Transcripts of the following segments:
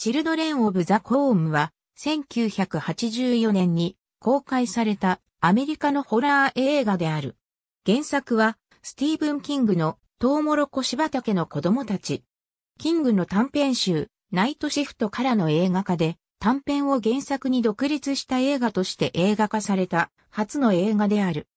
チルドレン・オブ・ザ・コーンは、1984年に公開されたアメリカのホラー映画である。原作は、スティーブン・キングのトウモロコシ畑の子供たち。キングの短編集、ナイトシフトからの映画化で、短編を原作に独立した映画として映画化された初の映画である。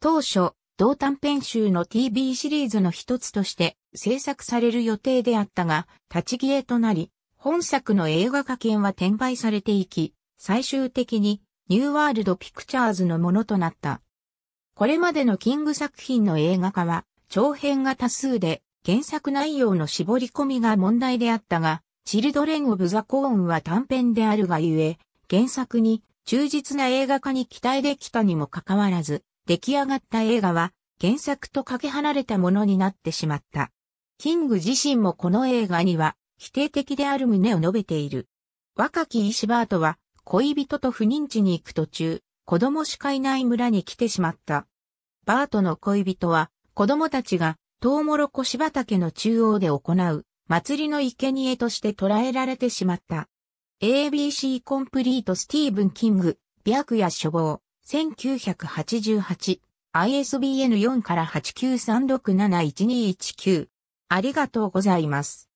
当初、同短編集の TV シリーズの一つとして制作される予定であったが、立ち消えとなり、本作の映画化権は転売されていき、最終的にニューワールドピクチャーズのものとなった。これまでのキング作品の映画化は、長編が多数で、原作内容の絞り込みが問題であったが、チルドレン・オブ・ザ・コーンは短編であるがゆえ、原作に忠実な映画化に期待できたにもかかわらず、出来上がった映画は原作とかけ離れたものになってしまった。キング自身もこの映画には否定的である旨を述べている。若きイシバートは、恋人と不妊地に行く途中、子供しかいない村に来てしまった。バートの恋人は、子供たちが、トウモロコシ畑の中央で行う、祭りの生贄として捉えられてしまった。ABC コンプリートスティーブン・キング、白夜処方、1988、ISBN4 から893671219。ありがとうございます。